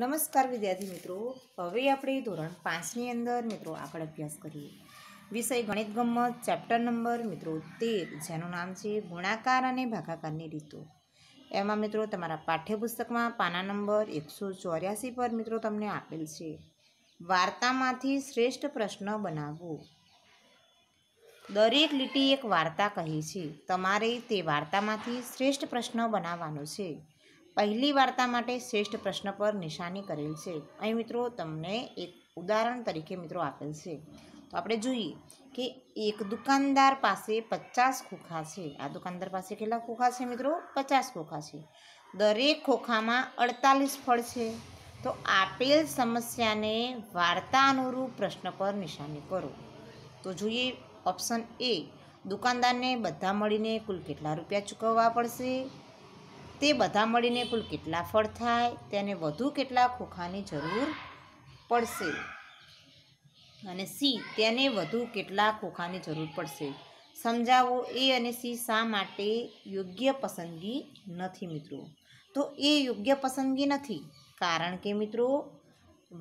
નમસ્કાર વિદ્યાર્થી મિત્રો હવે આપણે ધોરણ પાંચની અંદર મિત્રો આગળ અભ્યાસ કરીએ વિષય ગણિત ગમત ચેપ્ટર નંબર મિત્રો તેર જેનું નામ છે ગુણાકાર અને ભાગાકારની રીતો એમાં મિત્રો તમારા પાઠ્યપુસ્તકમાં પાના નંબર એકસો ચોર્યાસી પર મિત્રો તમને આપેલ છે વાર્તામાંથી શ્રેષ્ઠ પ્રશ્ન બનાવવો દરેક લીટી એક વાર્તા કહે છે તમારે તે વાર્તામાંથી શ્રેષ્ઠ પ્રશ્ન બનાવવાનો છે પહેલી વાર્તા માટે શ્રેષ્ઠ પ્રશ્ન પર નિશાની કરેલ છે અહીં મિત્રો તમને એક ઉદાહરણ તરીકે મિત્રો આપેલ છે તો આપણે જોઈએ કે એક દુકાનદાર પાસે પચાસ ખોખા છે આ દુકાનદાર પાસે કેટલા ખોખા છે મિત્રો પચાસ ખોખા છે દરેક ખોખામાં અડતાલીસ ફળ છે તો આપેલ સમસ્યાને વાર્તા અનુરૂપ પ્રશ્ન પર નિશાની કરો તો જોઈએ ઓપ્શન એ દુકાનદારને બધા મળીને કુલ કેટલા રૂપિયા ચૂકવવા પડશે તે બધા મળીને કુલ કેટલા ફળ થાય તેને વધુ કેટલા ખોખાની જરૂર પડશે અને સી તેને વધુ કેટલા ખોખાની જરૂર પડશે સમજાવો એ અને સી શા માટે યોગ્ય પસંદગી નથી મિત્રો તો એ યોગ્ય પસંદગી નથી કારણ કે મિત્રો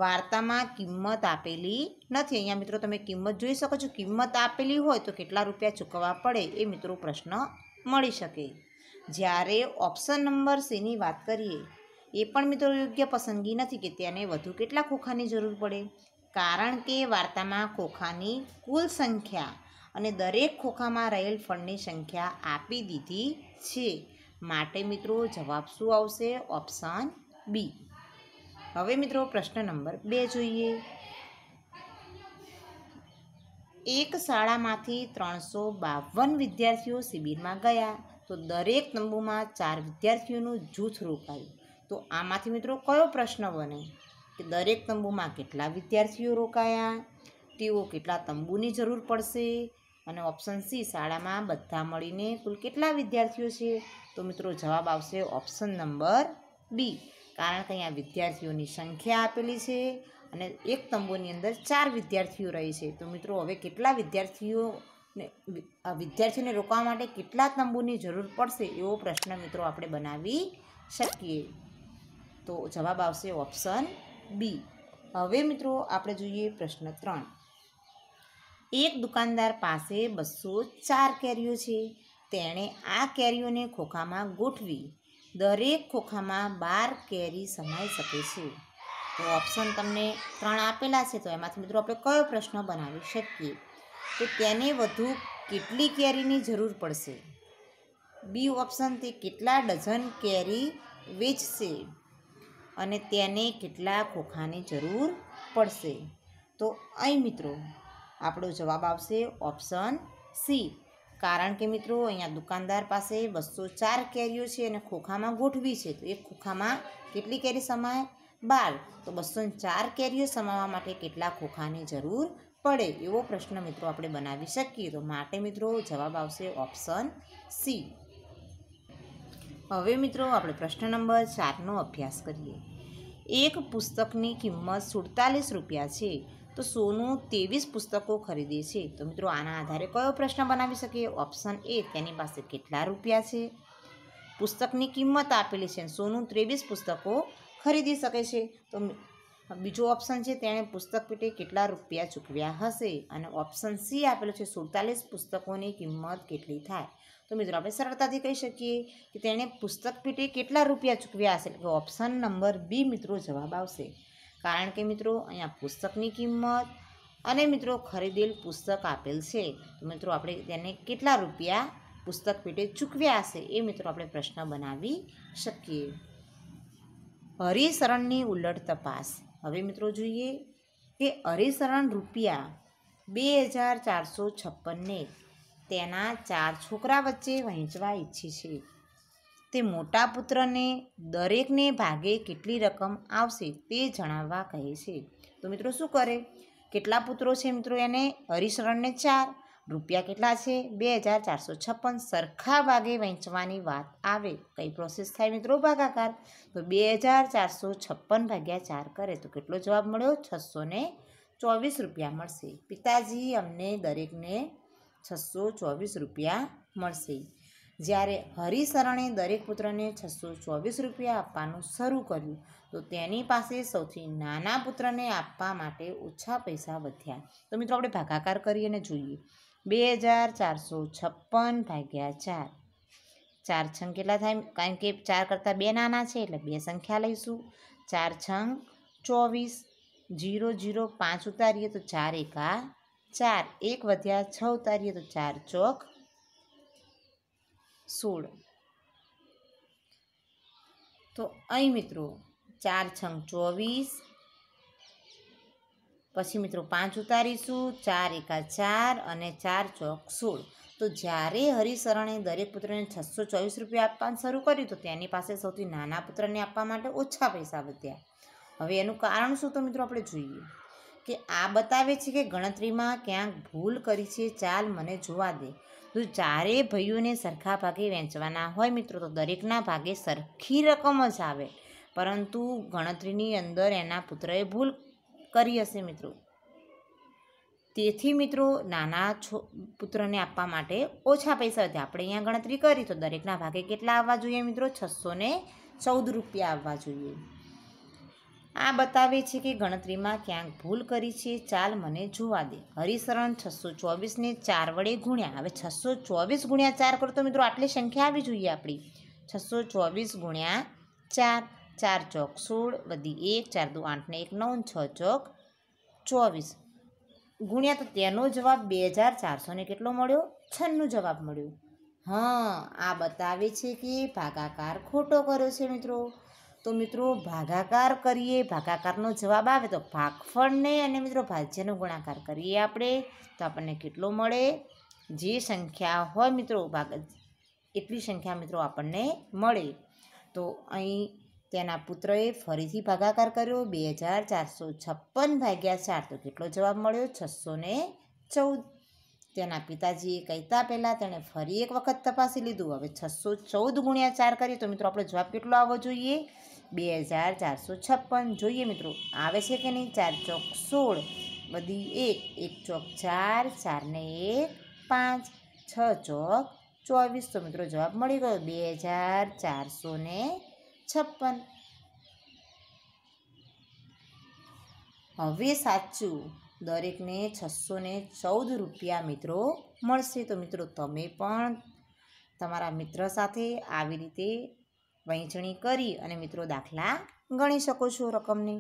વાર્તામાં કિંમત આપેલી નથી અહીંયા મિત્રો તમે કિંમત જોઈ શકો છો કિંમત આપેલી હોય તો કેટલા રૂપિયા ચૂકવવા પડે એ મિત્રો પ્રશ્ન મળી શકે જ્યારે ઓપ્શન નંબર સીની વાત કરીએ એ પણ મિત્રો યોગ્ય પસંદગી નથી કે તેને વધુ કેટલા ખોખાની જરૂર પડે કારણ કે વાર્તામાં ખોખાની કુલ સંખ્યા અને દરેક ખોખામાં રહેલ ફળની સંખ્યા આપી દીધી છે માટે મિત્રો જવાબ શું આવશે ઓપ્શન બી હવે મિત્રો પ્રશ્ન નંબર બે જોઈએ એક શાળામાંથી ત્રણસો બાવન વિદ્યાર્થીઓ શિબિરમાં ગયા તો દરેક તંબુમાં ચાર વિદ્યાર્થીઓનું જૂથ રોકાયું તો આમાંથી મિત્રો કયો પ્રશ્ન બને કે દરેક તંબુમાં કેટલા વિદ્યાર્થીઓ રોકાયા તેઓ કેટલા તંબુની જરૂર પડશે અને ઓપ્શન સી શાળામાં બધા મળીને કુલ કેટલા વિદ્યાર્થીઓ છે તો મિત્રો જવાબ આવશે ઓપ્શન નંબર બી કારણ કે અહીંયા વિદ્યાર્થીઓની સંખ્યા આપેલી છે અને એક તંબુની અંદર ચાર વિદ્યાર્થીઓ રહી છે તો મિત્રો હવે કેટલા વિદ્યાર્થીઓ ને આ વિદ્યાર્થીઓને રોકવા માટે કેટલા તંબુની જરૂર પડશે એવો પ્રશ્ન મિત્રો આપણે બનાવી શકીએ તો જવાબ આવશે ઓપ્શન બી હવે મિત્રો આપણે જોઈએ પ્રશ્ન ત્રણ એક દુકાનદાર પાસે બસો ચાર કેરીઓ છે તેણે આ કેરીઓને ખોખામાં ગોઠવી દરેક ખોખામાં બાર કેરી સમાઈ શકે છે તો ઓપ્શન તમને ત્રણ આપેલા છે તો એમાંથી મિત્રો આપણે કયો પ્રશ્ન બનાવી શકીએ તો તેને વધુ કેટલી કેરીની જરૂર પડશે બી ઓપ્શન તે કેટલા ડઝન કેરી વેચશે અને તેને કેટલા ખોખાની જરૂર પડશે તો અહીં મિત્રો આપણો જવાબ આવશે ઓપ્શન સી કારણ કે મિત્રો અહીંયા દુકાનદાર પાસે બસો ચાર કેરીઓ છે અને ખોખામાં ગોઠવી છે તો એ ખોખામાં કેટલી કેરી સમાય બાર તો બસો ચાર કેરીઓ સમાવવા માટે કેટલા ખોખાની જરૂર પડે એવો પ્રશ્ન મિત્રો આપણે બનાવી શકીએ તો માટે મિત્રો જવાબ આવશે ઓપ્શન સી હવે મિત્રો આપણે પ્રશ્ન નંબર ચારનો અભ્યાસ કરીએ એક પુસ્તકની કિંમત સુડતાલીસ રૂપિયા છે તો સોનું ત્રેવીસ પુસ્તકો ખરીદે છે તો મિત્રો આના આધારે કયો પ્રશ્ન બનાવી શકીએ ઓપ્શન એ તેની પાસે કેટલા રૂપિયા છે પુસ્તકની કિંમત આપેલી છે સોનું ત્રેવીસ પુસ્તકો ખરીદી શકે છે તો બીજો ઓપ્શન છે તેણે પુસ્તક પેટે કેટલા રૂપિયા ચૂકવ્યા હશે અને ઓપ્શન સી આપેલો છે સુડતાલીસ પુસ્તકોની કિંમત કેટલી થાય તો મિત્રો આપણે સરળતાથી કહી શકીએ કે તેણે પુસ્તક પેટે કેટલા રૂપિયા ચૂકવ્યા હશે એટલે ઓપ્શન નંબર બી મિત્રો જવાબ આવશે કારણ કે મિત્રો અહીંયા પુસ્તકની કિંમત અને મિત્રો ખરીદેલ પુસ્તક આપેલ છે તો મિત્રો આપણે તેને કેટલા રૂપિયા પુસ્તક પેટે ચૂકવ્યા હશે એ મિત્રો આપણે પ્રશ્ન બનાવી શકીએ હરિશરણની ઉલટ તપાસ હવે મિત્રો જોઈએ કે અરેસરણ રૂપિયા બે હજાર ચારસો છપ્પનને તેના ચાર છોકરા વચ્ચે વહેંચવા ઈચ્છે છે તે મોટા પુત્રને દરેકને ભાગે કેટલી રકમ આવશે તે જણાવવા કહે છે તો મિત્રો શું કરે કેટલા પુત્રો છે મિત્રો એને હરિશરણને ચાર રૂપિયા કેટલા છે બે હજાર ચારસો છપ્પન સરખા ભાગે વહેંચવાની વાત આવે કઈ પ્રોસેસ થાય મિત્રો ભાગાકાર તો બે હજાર ચારસો છપ્પન ભાગ્યા ચાર કરે તો કેટલો જવાબ મળ્યો છસો ને ચોવીસ રૂપિયા મળશે પિતાજી અમને દરેકને છસો ચોવીસ રૂપિયા મળશે જ્યારે હરિશરણે દરેક પુત્રને છસો ચોવીસ રૂપિયા આપવાનું શરૂ કર્યું તો તેની પાસે સૌથી નાના પુત્રને આપવા માટે ઓછા પૈસા વધ્યા તો મિત્રો આપણે ભાગાકાર કરીને જોઈએ બે હજાર ચારસો છપ્પન ભાગ્યા ચાર ચાર છંગ કેટલા થાય કારણ કે ચાર કરતાં બે નાના છે એટલે બે સંખ્યા લઈશું ચાર છંગ ચોવીસ જીરો જીરો પાંચ ઉતારીએ તો ચાર એકા ચાર એક વધ્યા છ ઉતારીએ તો ચાર ચોક સોળ તો અહીં મિત્રો ચાર છંગ ચોવીસ પછી મિત્રો પાંચ ઉતારીશું ચાર એકા ચાર અને ચાર ચોક સોળ તો જ્યારે હરિશરણે દરેક પુત્રને છસો ચોવીસ રૂપિયા આપવાનું શરૂ કર્યું તો તેની પાસે સૌથી નાના પુત્રને આપવા માટે ઓછા પૈસા વધ્યા હવે એનું કારણ શું તો મિત્રો આપણે જોઈએ કે આ બતાવે છે કે ગણતરીમાં ક્યાંક ભૂલ કરી છે ચાલ મને જોવા દે તો ચારે ભાઈઓને સરખા ભાગે વહેંચવાના હોય મિત્રો તો દરેકના ભાગે સરખી રકમ જ આવે પરંતુ ગણતરીની અંદર એના પુત્રએ ભૂલ કરી હશે મિત્રો તેથી મિત્રો નાના છો પુત્રને આપવા માટે ઓછા પૈસા હતા આપણે અહીંયા ગણતરી કરી તો દરેકના ભાગે કેટલા આવવા જોઈએ મિત્રો છસો ને ચૌદ રૂપિયા આવવા જોઈએ આ બતાવે છે કે ગણતરીમાં ક્યાંક ભૂલ કરી છે ચાલ મને જોવા દે હરિશરણ છસો ચોવીસને ચાર વડે ગુણ્યા હવે છસો ચોવીસ ગુણ્યા ચાર કરો તો મિત્રો આટલી સંખ્યા આવી જોઈએ આપણી છસો ચોવીસ ગુણ્યા ચાર ચાર ચોક સોળ વધી એક ચાર દુ આઠને એક નવ છ ચોક ચોવીસ ગુણ્યા તો તેનો જવાબ બે હજાર ચારસોને કેટલો મળ્યો છન્નો જવાબ મળ્યો હા આ બતાવે છે કે ભાગાકાર ખોટો કર્યો છે મિત્રો તો મિત્રો ભાગાકાર કરીએ ભાગાકારનો જવાબ આવે તો ભાગફળને અને મિત્રો ભાજ્યનો ગુણાકાર કરીએ આપણે તો આપણને કેટલો મળે જે સંખ્યા હોય મિત્રો ભાગ એટલી સંખ્યા મિત્રો આપણને મળે તો અહીં તેના પુત્રએ ફરીથી ભાગાકાર કર્યો બે હજાર ચારસો છપ્પન ભાગ્યા ચાર તો કેટલો જવાબ મળ્યો છસો ને ચૌદ તેના પિતાજીએ કહેતા પહેલાં તેણે ફરી એક વખત તપાસી લીધું હવે છસો ચૌદ ગુણ્યા ચાર કરીએ તો મિત્રો આપણો જવાબ કેટલો આવવો જોઈએ બે હજાર ચારસો છપ્પન જોઈએ મિત્રો આવે છે કે નહીં ચાર ચોક સોળ બધી એક એક ચોક ચાર ચારને એક પાંચ છ ચોક ચોવીસ તો મિત્રો જવાબ મળી ગયો બે હજાર ચારસો ને છપ્પન હવે સાચું દરેકને છસો ને ચૌદ રૂપિયા મિત્રો મળશે તો મિત્રો તમે પણ તમારા મિત્ર સાથે આવી રીતે વહેંચણી કરી અને મિત્રો દાખલા ગણી શકો છો રકમની